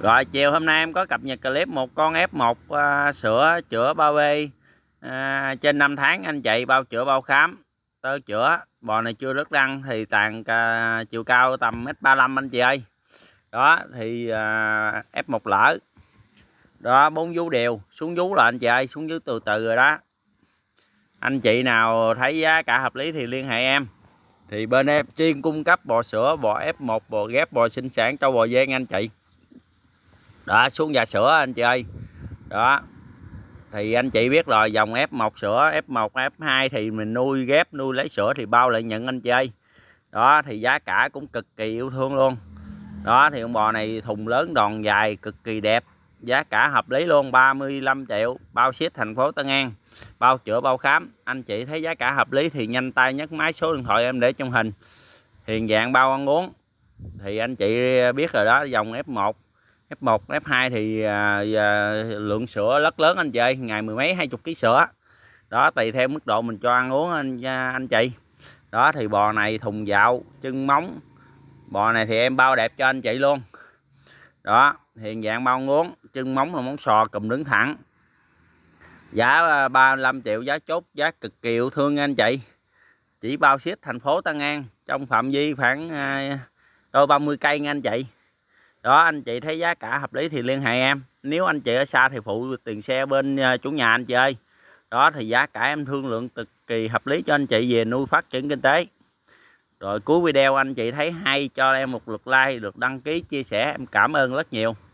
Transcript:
Rồi chiều hôm nay em có cập nhật clip một con F1 à, sữa chữa bao bê à, trên 5 tháng anh chị bao chữa bao khám tơ chữa bò này chưa đứt răng thì tàn à, chiều cao tầm mét 35 anh chị ơi đó thì à, F1 lỡ đó bốn vú đều xuống vú là anh chị ơi xuống dưới từ từ rồi đó anh chị nào thấy giá cả hợp lý thì liên hệ em thì bên em chuyên cung cấp bò sữa bò F1 bò ghép bò sinh sản cho bò dê anh chị đó xuống trà sữa anh chị ơi đó thì anh chị biết rồi dòng F1 sữa F1 F2 thì mình nuôi ghép nuôi lấy sữa thì bao lợi nhận anh chị ơi đó thì giá cả cũng cực kỳ yêu thương luôn đó thì con bò này thùng lớn đòn dài cực kỳ đẹp giá cả hợp lý luôn 35 triệu bao ship thành phố Tân An bao chữa bao khám anh chị thấy giá cả hợp lý thì nhanh tay nhấc máy số điện thoại em để trong hình hiện dạng bao ăn uống thì anh chị biết rồi đó dòng F1 F1, F2 thì à, à, lượng sữa rất lớn anh chị ngày mười mấy hai chục ký sữa đó tùy theo mức độ mình cho ăn uống anh à, anh chị đó thì bò này thùng dạo chân móng bò này thì em bao đẹp cho anh chị luôn đó hiện dạng bao uống chân móng là móng sò cùm đứng thẳng giá 35 à, triệu giá chốt giá cực kỳ yêu thương anh chị chỉ bao ship thành phố Tân An trong phạm vi khoảng đôi 30 cây nha anh chị đó anh chị thấy giá cả hợp lý thì liên hệ em nếu anh chị ở xa thì phụ tiền xe bên ờ, chủ nhà anh chị ơi đó thì giá cả em thương lượng cực kỳ hợp lý cho anh chị về nuôi phát triển kinh tế rồi cuối video anh chị thấy hay cho em một lượt like, được đăng ký, chia sẻ. Em cảm ơn rất nhiều.